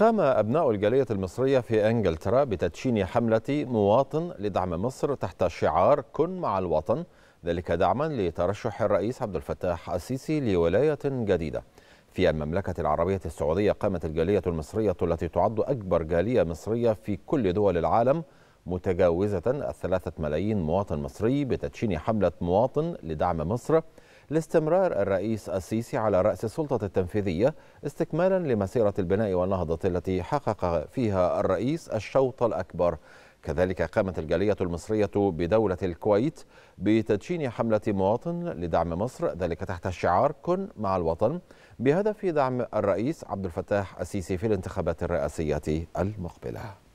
قام أبناء الجالية المصرية في أنجلترا بتدشين حملة مواطن لدعم مصر تحت شعار كن مع الوطن ذلك دعما لترشح الرئيس عبد الفتاح السيسي لولاية جديدة في المملكة العربية السعودية قامت الجالية المصرية التي تعد أكبر جالية مصرية في كل دول العالم متجاوزة الثلاثة ملايين مواطن مصري بتدشين حملة مواطن لدعم مصر لاستمرار الرئيس السيسي على رأس السلطة التنفيذية استكمالا لمسيرة البناء والنهضة التي حقق فيها الرئيس الشوط الأكبر كذلك قامت الجالية المصرية بدولة الكويت بتدشين حملة مواطن لدعم مصر ذلك تحت الشعار كن مع الوطن بهدف دعم الرئيس عبد الفتاح السيسي في الانتخابات الرئاسية المقبلة